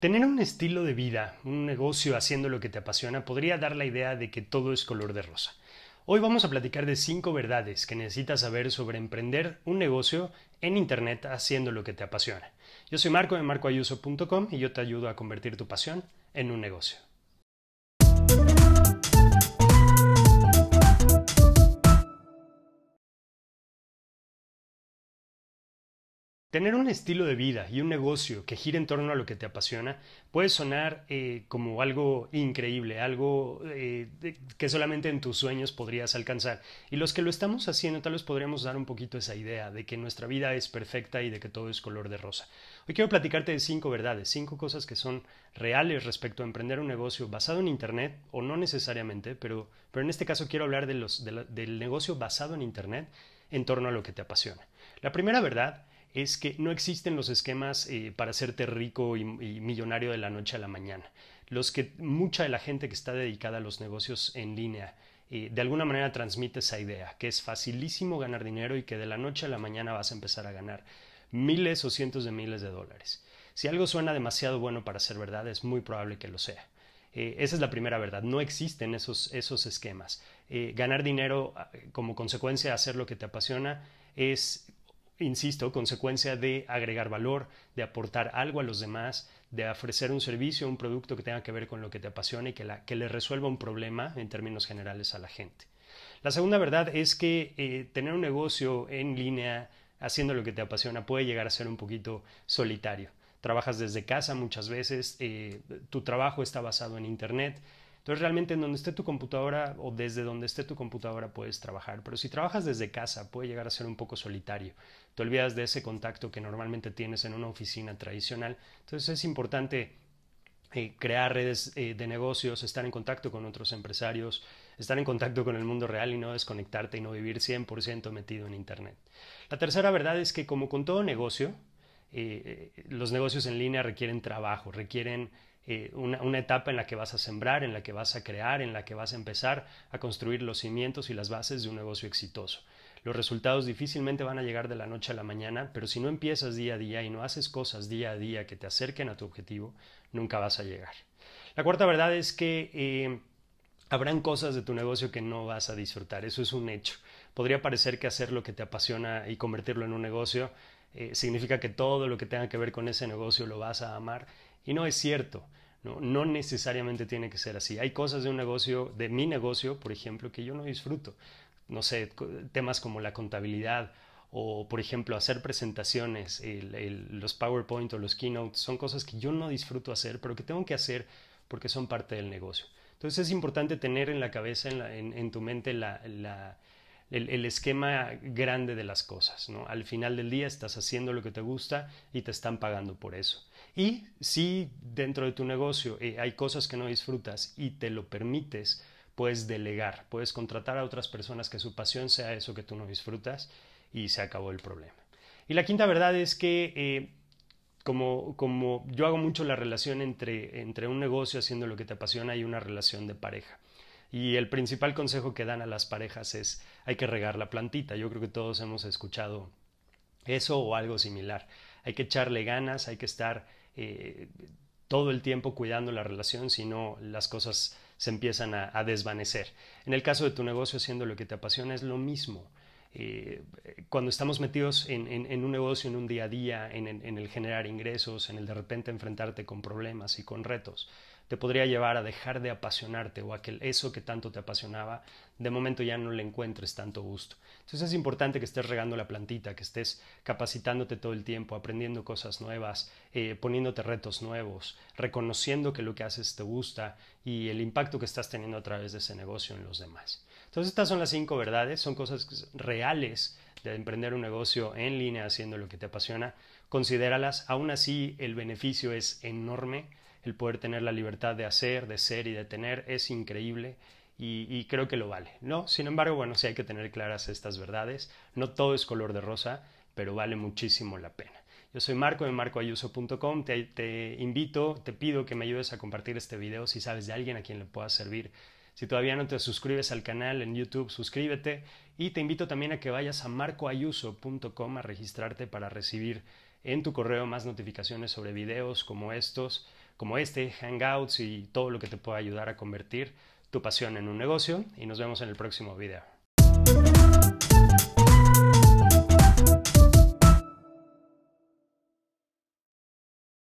Tener un estilo de vida, un negocio haciendo lo que te apasiona, podría dar la idea de que todo es color de rosa. Hoy vamos a platicar de cinco verdades que necesitas saber sobre emprender un negocio en Internet haciendo lo que te apasiona. Yo soy Marco de marcoayuso.com y yo te ayudo a convertir tu pasión en un negocio. Tener un estilo de vida y un negocio que gire en torno a lo que te apasiona puede sonar eh, como algo increíble, algo eh, que solamente en tus sueños podrías alcanzar. Y los que lo estamos haciendo tal vez podríamos dar un poquito esa idea de que nuestra vida es perfecta y de que todo es color de rosa. Hoy quiero platicarte de cinco verdades, cinco cosas que son reales respecto a emprender un negocio basado en Internet o no necesariamente, pero, pero en este caso quiero hablar del negocio basado en Internet en torno a lo que te apasiona. La primera verdad es que no existen los esquemas eh, para hacerte rico y, millonario de la noche a la mañana. Los que mucha de la gente que está dedicada a los negocios en línea eh, de alguna manera transmite esa idea, que es facilísimo ganar dinero y que de la noche a la mañana vas a empezar a ganar miles o cientos de miles de dólares. Si algo suena demasiado bueno para ser verdad, es muy probable que lo sea. Eh, esa es la primera verdad, no existen esos, esos esquemas. ganar dinero ah, como consecuencia de hacer lo que te apasiona es insisto, consecuencia de agregar valor, de aportar algo a los demás, de ofrecer un servicio, un producto que tenga que ver con lo que te apasiona y que, le resuelva un problema en términos generales a la gente. La segunda verdad es que eh, tener un negocio en línea haciendo lo que te apasiona puede llegar a ser un poquito solitario. Trabajas desde casa muchas veces, eh, tu trabajo está basado en Internet, entonces realmente en donde esté tu computadora o desde donde esté tu computadora puedes trabajar, pero si trabajas desde casa puede llegar a ser un poco solitario. Te olvidas de ese contacto que normalmente tienes en una oficina tradicional. Entonces es importante eh, crear redes eh, de negocios, estar en contacto con otros empresarios, estar en contacto con el mundo real y no desconectarte y no vivir 100% metido en Internet. La tercera verdad es que como con todo negocio, eh, los negocios en línea requieren trabajo, requieren eh, una, etapa en la que vas a sembrar, en la que vas a crear, en la que vas a empezar a construir los cimientos y las bases de un negocio exitoso. Los resultados difícilmente van a llegar de la noche a la mañana, pero si no empiezas día a día y no haces cosas día a día que te acerquen a tu objetivo, nunca vas a llegar. La cuarta verdad es que eh, habrán cosas de tu negocio que no vas a disfrutar, eso es un hecho. Podría parecer que hacer lo que te apasiona y convertirlo en un negocio eh, significa que todo lo que tenga que ver con ese negocio lo vas a amar y no es cierto. No, ¿no? necesariamente tiene que ser así. Hay cosas de un negocio, de mi negocio, por ejemplo, que yo no disfruto. No sé, temas como la contabilidad o, por ejemplo, hacer presentaciones, los PowerPoint o los keynotes, son cosas que yo no disfruto hacer, pero que tengo que hacer porque son parte del negocio. Entonces es importante tener en la cabeza, en, en, tu mente, la, el, esquema grande de las cosas. ¿no? Al final del día estás haciendo lo que te gusta y te están pagando por eso. Y si dentro de tu negocio eh, hay cosas que no disfrutas y te lo permites, puedes delegar, puedes contratar a otras personas que su pasión sea eso que tú no disfrutas y se acabó el problema. Y la quinta verdad es que eh, como, yo hago mucho la relación entre, entre un negocio haciendo lo que te apasiona y una relación de pareja. Y el principal consejo que dan a las parejas es hay que regar la plantita. Yo creo que todos hemos escuchado eso o algo similar. Hay que echarle ganas, hay que estar eh, todo el tiempo cuidando la relación, si no las cosas se empiezan a, desvanecer. En el caso de tu negocio, haciendo lo que te apasiona, es lo mismo. Eh, cuando estamos metidos en, un negocio, en un día a día, en, el generar ingresos, en el de repente enfrentarte con problemas y con retos, te podría llevar a dejar de apasionarte o a que eso que tanto te apasionaba, de momento ya no le encuentres tanto gusto. Entonces es importante que estés regando la plantita, que estés capacitándote todo el tiempo, aprendiendo cosas nuevas, eh, poniéndote retos nuevos, reconociendo que lo que haces te gusta y el impacto que estás teniendo a través de ese negocio en los demás. Entonces estas son las cinco verdades, son cosas reales de emprender un negocio en línea haciendo lo que te apasiona, considéralas. Aún así, el beneficio es enorme el poder tener la libertad de hacer, de ser y de tener es increíble y, creo que lo vale, ¿no? Sin embargo, bueno, sí hay que tener claras estas verdades, no todo es color de rosa, pero vale muchísimo la pena. Yo soy Marco de marcoayuso.com, te, te invito, te pido que me ayudes a compartir este video si sabes de alguien a quien le pueda servir. Si todavía no te suscribes al canal en YouTube, suscríbete y te invito también a que vayas a marcoayuso.com a registrarte para recibir en tu correo más notificaciones sobre videos como estos como este, Hangouts y todo lo que te pueda ayudar a convertir tu pasión en un negocio y nos vemos en el próximo video.